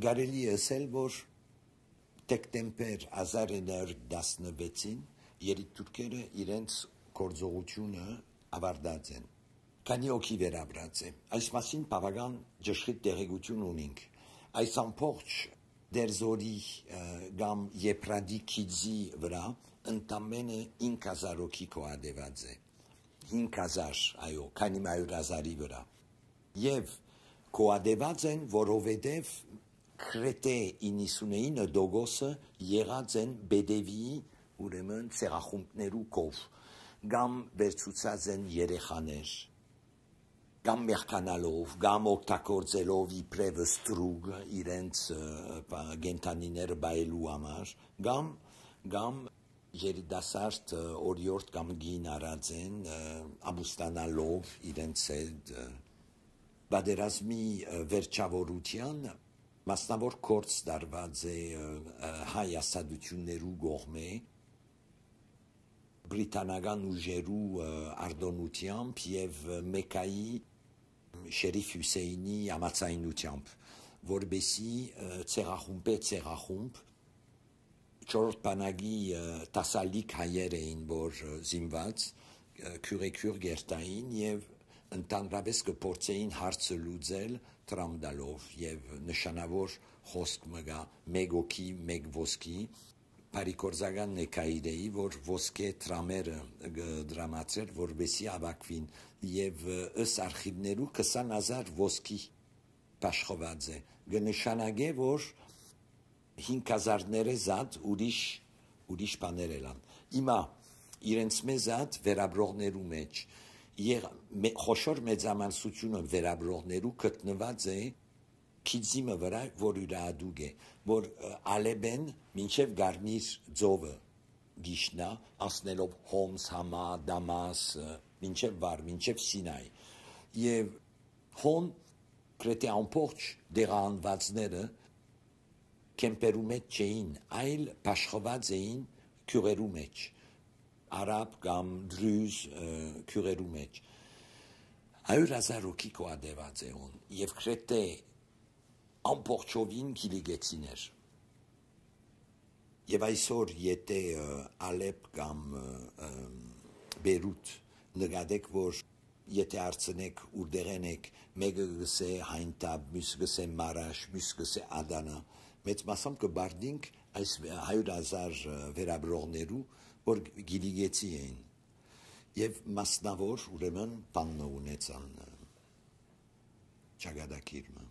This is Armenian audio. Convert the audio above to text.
Գարելի է ասել, որ տեկտեմբեր 1916-ին երիտուրքերը իրենց գործողությունը ավարտած են։ Քանի օքի վերաբրած է։ Այս մասին բավական ճշգրիտ տեղեկություն ունենք։ Այս ամբողջ դերզորի գամ Եփրադի քիզի վրա ընդամենը 5000 օքի կոադեված է։ 5000, այո, քանի մայուրազարի վրա։ Եվ կոադեված են, որովհետև Կրետե 99%-ը եղած են BDV-ի ուրեմն ցեղախումբներու կով կամ վերցուցած են երեխաներ կամ մեղկանալով, կամ օգտագործելով իբրև ստրուգ իրենց գենտանիներ բայելու համար, կամ կամ երիտասարդ օրիորդ կամ գին արած են ամուսնանալով իրենց հետ բادرազմի վերջավորության մասնավոր կորց դարված է հայ ասադություններու գողմե բրիտանական ուժերու արդոնությամբ եւ մեկայի շերիֆ Հուսեյնի ամացայնությամբ որբեսի ցեղախումբե ցեղախումբ չորրորդ բանակի տասալիկ հայեր էին որ զինված քյուրեքյուր գերտային եւ ընդհանրապես կփորձեին հարցը լուծել տրամդալով եւ նշանավոր խոսք մգա մեկ օքի մեկ ոսկի բարիկորզական նեկայիդեի որ ոսկե տրամերը դրամացեր որբեսի ավակվին եւ ըս արխիվներու 20000 ոսկի աշխոված է գնշանագե որ 5000-ները զատ ուրիշ ուրիշ բաներ են իմա իրենց մեզատ վերաբրողներու մեջ մեջ եղ խոշոր մեծամասնությունը վերաբրողներու գտնված է քիզիմը վրա, որ յուրադուգ է, որ Ալեբեն մինչև Գարնիս ծովը դիշնա, ասնելով Հոմս, Համա, Դամաս, մինչև Վար, մինչև Սինայ։ Եվ Հոմ գրեթե ամբողջ դեղանվածները կեմպերու մեջ չէին, այլ աշխված էին քյուղերու մեջ արաբ կամ դրյուզ քյուղերու մեջ 100000 հոգի կոադեված էին եւ քրետե ամբողջովին կիլիգեցիներ եւ այսօր եթե ալեպ կամ բերուտ նկատեք որ եթե արցնեք ուրդեղ ենեք, մեկը գսե Հայնտաբ, մյուս գսե Մարաշ, մյուս գսե Ադանա, մեծ մասամբ կբարդինք այս 100.000 վերաբրողներու որ գիլիգեցի էին եւ մասնավոր ուրեմն բանն ունեցան ճագադակիրը